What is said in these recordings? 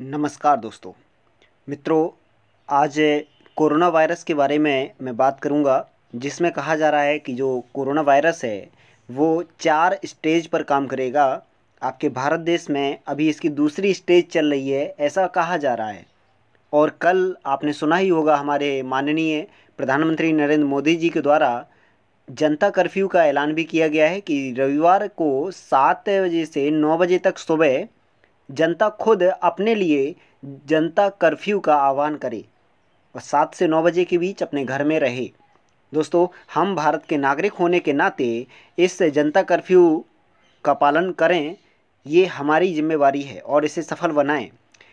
नमस्कार दोस्तों मित्रों आज कोरोना वायरस के बारे में मैं बात करूंगा जिसमें कहा जा रहा है कि जो कोरोना वायरस है वो चार स्टेज पर काम करेगा आपके भारत देश में अभी इसकी दूसरी स्टेज चल रही है ऐसा कहा जा रहा है और कल आपने सुना ही होगा हमारे माननीय प्रधानमंत्री नरेंद्र मोदी जी के द्वारा जनता कर्फ्यू का ऐलान भी किया गया है कि रविवार को सात बजे से नौ बजे तक सुबह जनता खुद अपने लिए जनता कर्फ्यू का आह्वान करे और सात से नौ बजे के बीच अपने घर में रहे दोस्तों हम भारत के नागरिक होने के नाते इस जनता कर्फ्यू का पालन करें ये हमारी जिम्मेवारी है और इसे सफल बनाएं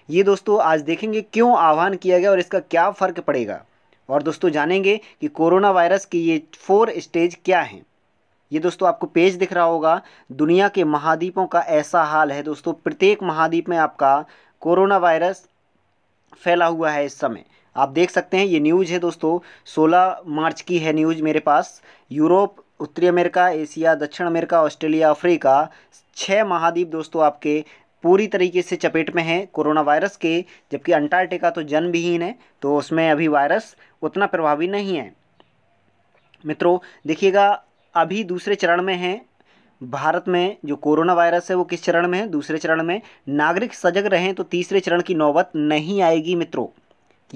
ये दोस्तों आज देखेंगे क्यों आह्वान किया गया और इसका क्या फ़र्क पड़ेगा और दोस्तों जानेंगे कि कोरोना वायरस की ये फोर स्टेज क्या हैं ये दोस्तों आपको पेज दिख रहा होगा दुनिया के महाद्वीपों का ऐसा हाल है दोस्तों प्रत्येक महाद्वीप में आपका कोरोना वायरस फैला हुआ है इस समय आप देख सकते हैं ये न्यूज़ है दोस्तों 16 मार्च की है न्यूज़ मेरे पास यूरोप उत्तरी अमेरिका एशिया दक्षिण अमेरिका ऑस्ट्रेलिया अफ्रीका छः महाद्वीप दोस्तों आपके पूरी तरीके से चपेट में है कोरोना वायरस के जबकि अंटार्कटिका तो जन्मविहीन है तो उसमें अभी वायरस उतना प्रभावी नहीं है मित्रों देखिएगा अभी दूसरे चरण में हैं भारत में जो कोरोना वायरस है वो किस चरण में है दूसरे चरण में नागरिक सजग रहें तो तीसरे चरण की नौबत नहीं आएगी मित्रों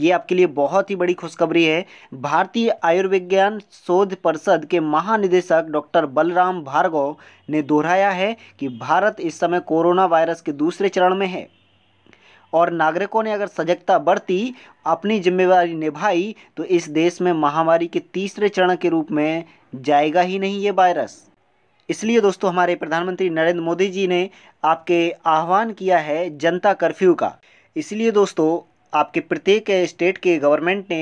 ये आपके लिए बहुत ही बड़ी खुशखबरी है भारतीय आयुर्विज्ञान शोध परिषद के महानिदेशक डॉक्टर बलराम भार्गव ने दोहराया है कि भारत इस समय कोरोना वायरस के दूसरे चरण में है और नागरिकों ने अगर सजगता बरती अपनी जिम्मेवारी निभाई तो इस देश में महामारी के तीसरे चरण के रूप में जाएगा ही नहीं ये वायरस इसलिए दोस्तों हमारे प्रधानमंत्री नरेंद्र मोदी जी ने आपके आह्वान किया है जनता कर्फ्यू का इसलिए दोस्तों आपके प्रत्येक स्टेट के गवर्नमेंट ने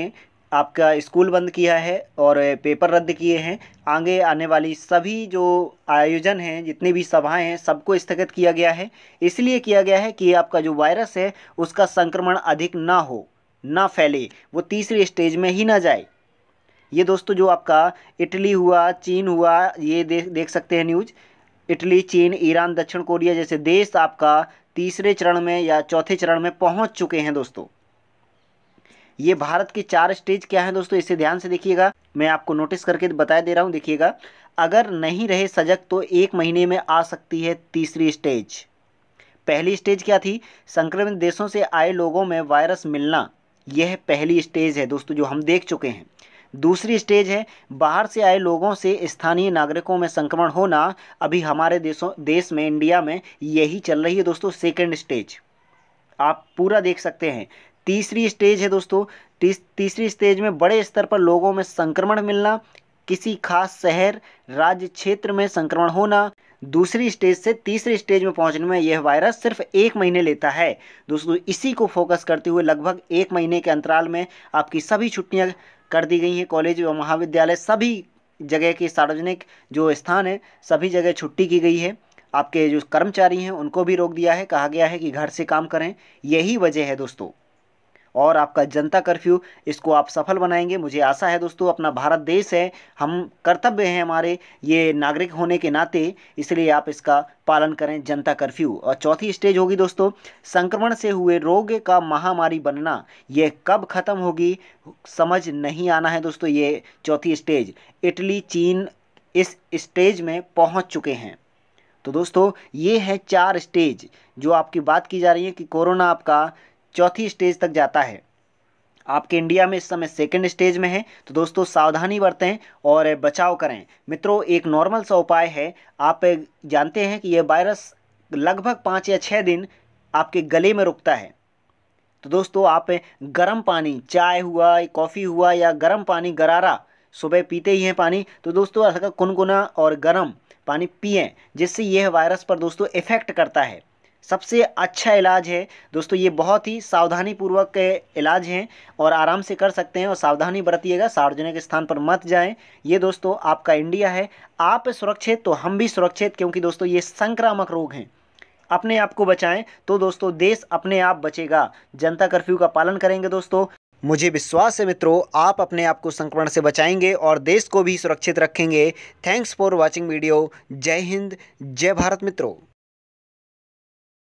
आपका स्कूल बंद किया है और पेपर रद्द किए हैं आगे आने वाली सभी जो आयोजन हैं जितनी भी सभाएं हैं सबको स्थगित किया गया है इसलिए किया गया है कि आपका जो वायरस है उसका संक्रमण अधिक ना हो ना फैले वो तीसरी स्टेज में ही ना जाए ये दोस्तों जो आपका इटली हुआ चीन हुआ ये देख देख सकते हैं न्यूज़ इटली चीन ईरान दक्षिण कोरिया जैसे देश आपका तीसरे चरण में या चौथे चरण में पहुंच चुके हैं दोस्तों ये भारत के चार स्टेज क्या है दोस्तों इसे ध्यान से देखिएगा मैं आपको नोटिस करके बता दे रहा हूँ देखिएगा अगर नहीं रहे सजग तो एक महीने में आ सकती है तीसरी स्टेज पहली स्टेज क्या थी संक्रमित देशों से आए लोगों में वायरस मिलना यह पहली स्टेज है दोस्तों जो हम देख चुके हैं दूसरी स्टेज है बाहर से आए लोगों से स्थानीय नागरिकों में संक्रमण होना अभी हमारे देशों देश में इंडिया में यही चल रही है दोस्तों सेकेंड स्टेज आप पूरा देख सकते हैं तीसरी स्टेज है दोस्तों तीस, तीसरी स्टेज में बड़े स्तर पर लोगों में संक्रमण मिलना किसी खास शहर राज्य क्षेत्र में संक्रमण होना दूसरी स्टेज से तीसरी स्टेज में पहुंचने में यह वायरस सिर्फ एक महीने लेता है दोस्तों इसी को फोकस करते हुए लगभग एक महीने के अंतराल में आपकी सभी छुट्टियां कर दी गई हैं कॉलेज व महाविद्यालय सभी जगह के सार्वजनिक जो स्थान है सभी जगह छुट्टी की गई है आपके जो कर्मचारी हैं उनको भी रोक दिया है कहा गया है कि घर से काम करें यही वजह है दोस्तों और आपका जनता कर्फ्यू इसको आप सफल बनाएंगे मुझे आशा है दोस्तों अपना भारत देश है हम कर्तव्य हैं हमारे ये नागरिक होने के नाते इसलिए आप इसका पालन करें जनता कर्फ्यू और चौथी स्टेज होगी दोस्तों संक्रमण से हुए रोग का महामारी बनना ये कब खत्म होगी समझ नहीं आना है दोस्तों ये चौथी स्टेज इटली चीन इस स्टेज में पहुंच चुके हैं तो दोस्तों ये है चार स्टेज जो आपकी बात की जा रही है कि कोरोना आपका चौथी स्टेज तक जाता है आपके इंडिया में इस समय सेकेंड स्टेज में है तो दोस्तों सावधानी बरतें और बचाव करें मित्रों एक नॉर्मल सा उपाय है आप जानते हैं कि यह वायरस लगभग पाँच या छः दिन आपके गले में रुकता है तो दोस्तों आप गर्म पानी चाय हुआ कॉफ़ी हुआ या गर्म पानी गरारा सुबह पीते ही हैं पानी तो दोस्तों ऐसा कुनकुना और गर्म पानी पिए जिससे यह वायरस पर दोस्तों इफ़ेक्ट करता है सबसे अच्छा इलाज है दोस्तों ये बहुत ही सावधानी पूर्वक इलाज हैं और आराम से कर सकते हैं और सावधानी बरतिएगा सार्वजनिक स्थान पर मत जाएं ये दोस्तों आपका इंडिया है आप सुरक्षित तो हम भी सुरक्षित क्योंकि दोस्तों ये संक्रामक रोग हैं अपने आप को बचाएं तो दोस्तों देश अपने आप बचेगा जनता कर्फ्यू का पालन करेंगे दोस्तों मुझे विश्वास है मित्रों आप अपने आप को संक्रमण से बचाएंगे और देश को भी सुरक्षित रखेंगे थैंक्स फॉर वॉचिंग वीडियो जय हिंद जय भारत मित्रों